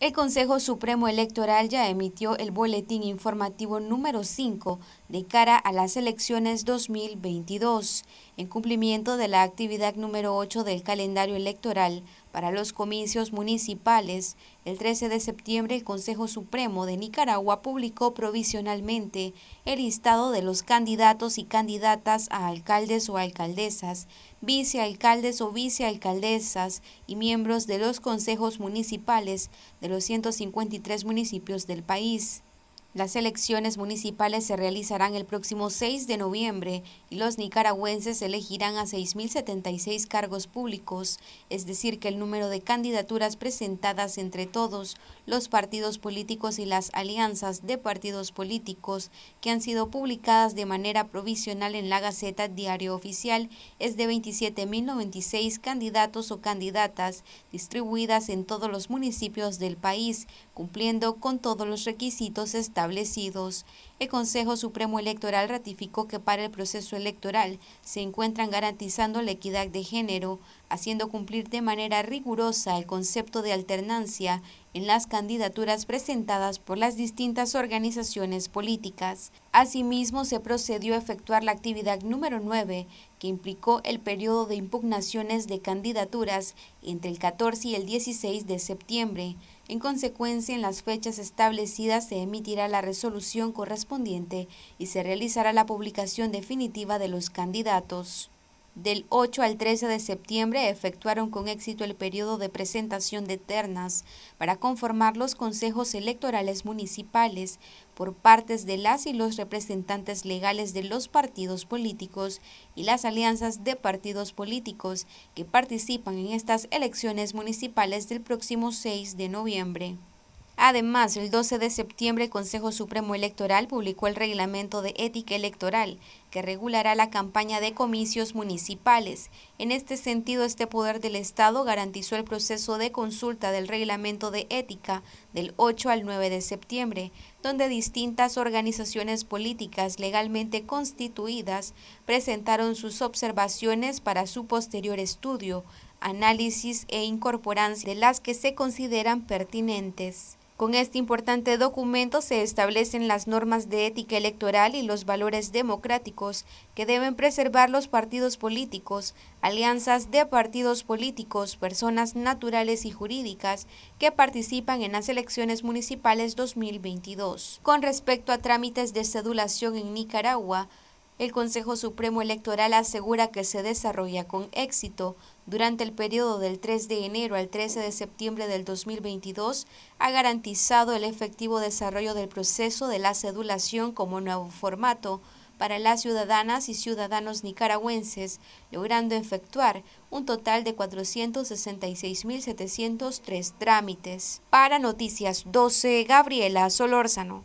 El Consejo Supremo Electoral ya emitió el boletín informativo número 5 de cara a las elecciones 2022, en cumplimiento de la actividad número 8 del calendario electoral para los comicios municipales, el 13 de septiembre el Consejo Supremo de Nicaragua publicó provisionalmente el listado de los candidatos y candidatas a alcaldes o alcaldesas, vicealcaldes o vicealcaldesas y miembros de los consejos municipales de los 153 municipios del país. Las elecciones municipales se realizarán el próximo 6 de noviembre y los nicaragüenses elegirán a 6.076 cargos públicos, es decir, que el número de candidaturas presentadas entre todos los partidos políticos y las alianzas de partidos políticos que han sido publicadas de manera provisional en la Gaceta Diario Oficial es de 27.096 candidatos o candidatas distribuidas en todos los municipios del país, cumpliendo con todos los requisitos estatales establecidos. El Consejo Supremo Electoral ratificó que para el proceso electoral se encuentran garantizando la equidad de género, haciendo cumplir de manera rigurosa el concepto de alternancia en las candidaturas presentadas por las distintas organizaciones políticas. Asimismo, se procedió a efectuar la actividad número 9, que implicó el periodo de impugnaciones de candidaturas entre el 14 y el 16 de septiembre en consecuencia, en las fechas establecidas se emitirá la resolución correspondiente y se realizará la publicación definitiva de los candidatos del 8 al 13 de septiembre efectuaron con éxito el periodo de presentación de ternas para conformar los consejos electorales municipales por partes de las y los representantes legales de los partidos políticos y las alianzas de partidos políticos que participan en estas elecciones municipales del próximo 6 de noviembre. Además, el 12 de septiembre el Consejo Supremo Electoral publicó el reglamento de ética electoral que regulará la campaña de comicios municipales. En este sentido, este poder del Estado garantizó el proceso de consulta del reglamento de ética del 8 al 9 de septiembre, donde distintas organizaciones políticas legalmente constituidas presentaron sus observaciones para su posterior estudio, análisis e incorporancia de las que se consideran pertinentes. Con este importante documento se establecen las normas de ética electoral y los valores democráticos que deben preservar los partidos políticos, alianzas de partidos políticos, personas naturales y jurídicas que participan en las elecciones municipales 2022. Con respecto a trámites de sedulación en Nicaragua, el Consejo Supremo Electoral asegura que se desarrolla con éxito durante el periodo del 3 de enero al 13 de septiembre del 2022, ha garantizado el efectivo desarrollo del proceso de la cedulación como nuevo formato para las ciudadanas y ciudadanos nicaragüenses, logrando efectuar un total de 466.703 trámites. Para Noticias 12, Gabriela Solórzano.